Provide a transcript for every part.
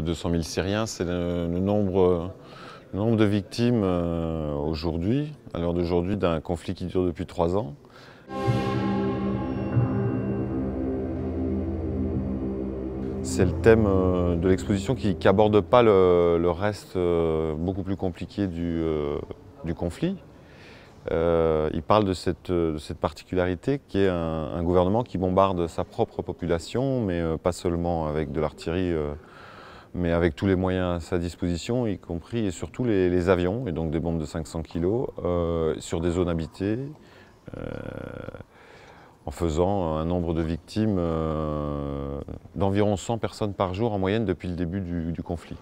200 000 Syriens, c'est le, nombre, de victimes euh, aujourd'hui, à l'heure d'aujourd'hui, d'un conflit qui dure depuis trois ans. C'est le thème euh, de l'exposition qui n'aborde pas le, reste euh, beaucoup plus compliqué du, conflit. il parle de cette, particularité qui est un, gouvernement qui bombarde sa propre population, mais pas seulement avec de l'artillerie mais avec tous les moyens à sa disposition, y compris et surtout les, avions, et donc des bombes de 500 kg, euh, sur des zones habitées, euh, en faisant un nombre de victimes euh, d'environ 100 personnes par jour en moyenne depuis le début du, conflit.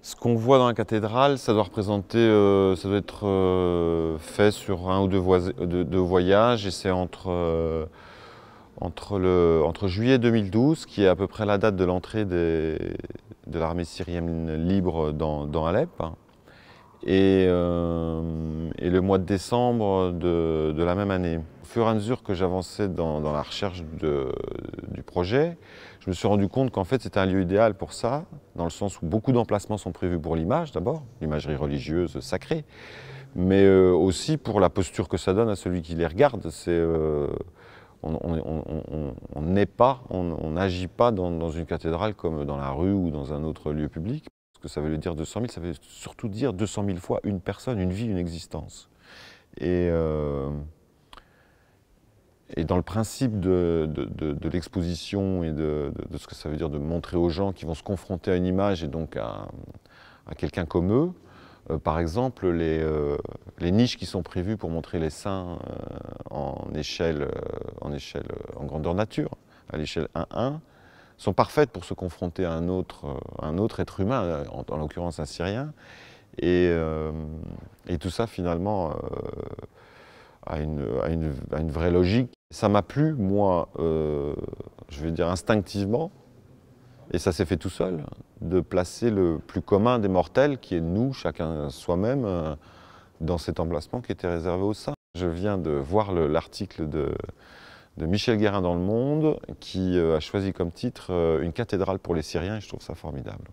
Ce qu'on voit dans la cathédrale, ça doit représenter, ça doit être fait sur un ou deux, deux voyages, et c'est entre entre, le, entre juillet 2012, qui est à peu près la date de l'entrée de l'armée syrienne libre dans, dans Alep, hein, et, euh, et, le mois de décembre de, de, la même année. Au fur et à mesure que j'avançais dans, dans, la recherche de, du projet, je me suis rendu compte qu'en fait c'était un lieu idéal pour ça, dans le sens où beaucoup d'emplacements sont prévus pour l'image d'abord, l'imagerie religieuse sacrée, mais euh, aussi pour la posture que ça donne à celui qui les regarde. C'est euh, on n'est pas, on n'agit pas dans, une cathédrale comme dans la rue ou dans un autre lieu public. Ce que ça veut dire 200 000, ça veut surtout dire 200 000 fois une personne, une vie, une existence. Et, euh, et dans le principe de, l'exposition et de, ce que ça veut dire de montrer aux gens qui vont se confronter à une image et donc à, quelqu'un comme eux, euh, par exemple, les, euh, les, niches qui sont prévues pour montrer les saints en échelle, euh, en, échelle, euh, en grandeur nature, à l'échelle 1-1, sont parfaites pour se confronter à un autre, euh, un autre être humain, en, l'occurrence un Syrien. Et, tout ça, finalement, a, une, vraie logique. Ça m'a plu, moi, je vais dire instinctivement, et ça s'est fait tout seul, de placer le plus commun des mortels, qui est nous, chacun soi-même, dans cet emplacement qui était réservé au sein. Je viens de voir l'article de, Michel Guérin dans Le Monde qui euh, a choisi comme titre euh, Une cathédrale pour les Syriens et je trouve ça formidable.